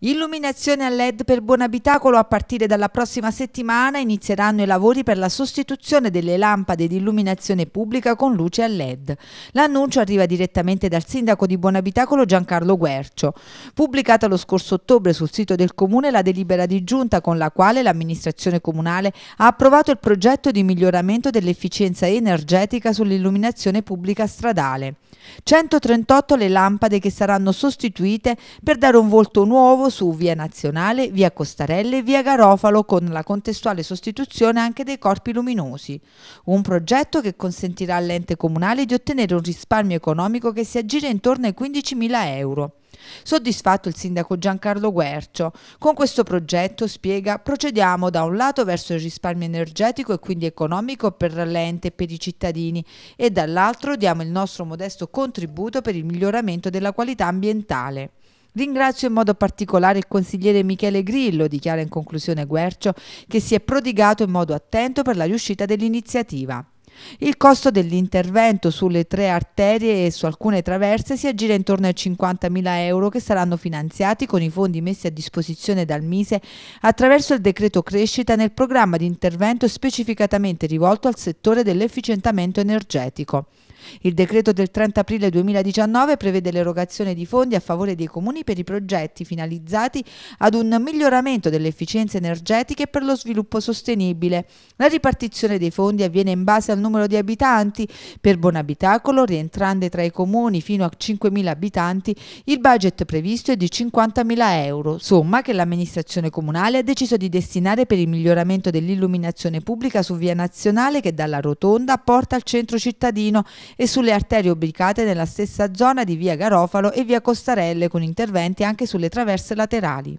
Illuminazione a LED per Buonabitacolo a partire dalla prossima settimana inizieranno i lavori per la sostituzione delle lampade di illuminazione pubblica con luce a LED. L'annuncio arriva direttamente dal sindaco di Buonabitacolo Giancarlo Guercio. Pubblicata lo scorso ottobre sul sito del comune la delibera di giunta con la quale l'amministrazione comunale ha approvato il progetto di miglioramento dell'efficienza energetica sull'illuminazione pubblica stradale. 138 le lampade che saranno sostituite per dare un volto nuovo Vescovo su via Nazionale, via Costarelle, e via Garofalo con la contestuale sostituzione anche dei corpi luminosi. Un progetto che consentirà all'ente comunale di ottenere un risparmio economico che si aggira intorno ai 15.000 euro. Soddisfatto il sindaco Giancarlo Guercio. Con questo progetto, spiega, procediamo da un lato verso il risparmio energetico e quindi economico per l'ente e per i cittadini e dall'altro diamo il nostro modesto contributo per il miglioramento della qualità ambientale. Ringrazio in modo particolare il consigliere Michele Grillo, dichiara in conclusione Guercio, che si è prodigato in modo attento per la riuscita dell'iniziativa. Il costo dell'intervento sulle tre arterie e su alcune traverse si aggira intorno ai 50.000 euro che saranno finanziati con i fondi messi a disposizione dal Mise attraverso il decreto crescita nel programma di intervento specificatamente rivolto al settore dell'efficientamento energetico. Il decreto del 30 aprile 2019 prevede l'erogazione di fondi a favore dei comuni per i progetti finalizzati ad un miglioramento delle efficienze energetiche per lo sviluppo sostenibile. La ripartizione dei fondi avviene in base al numero di abitanti. Per Bonabitacolo, rientrante tra i comuni fino a 5.000 abitanti, il budget previsto è di 50.000 euro, somma che l'amministrazione comunale ha deciso di destinare per il miglioramento dell'illuminazione pubblica su via nazionale che dalla rotonda porta al centro cittadino e sulle arterie ubicate nella stessa zona di via Garofalo e via Costarelle con interventi anche sulle traverse laterali.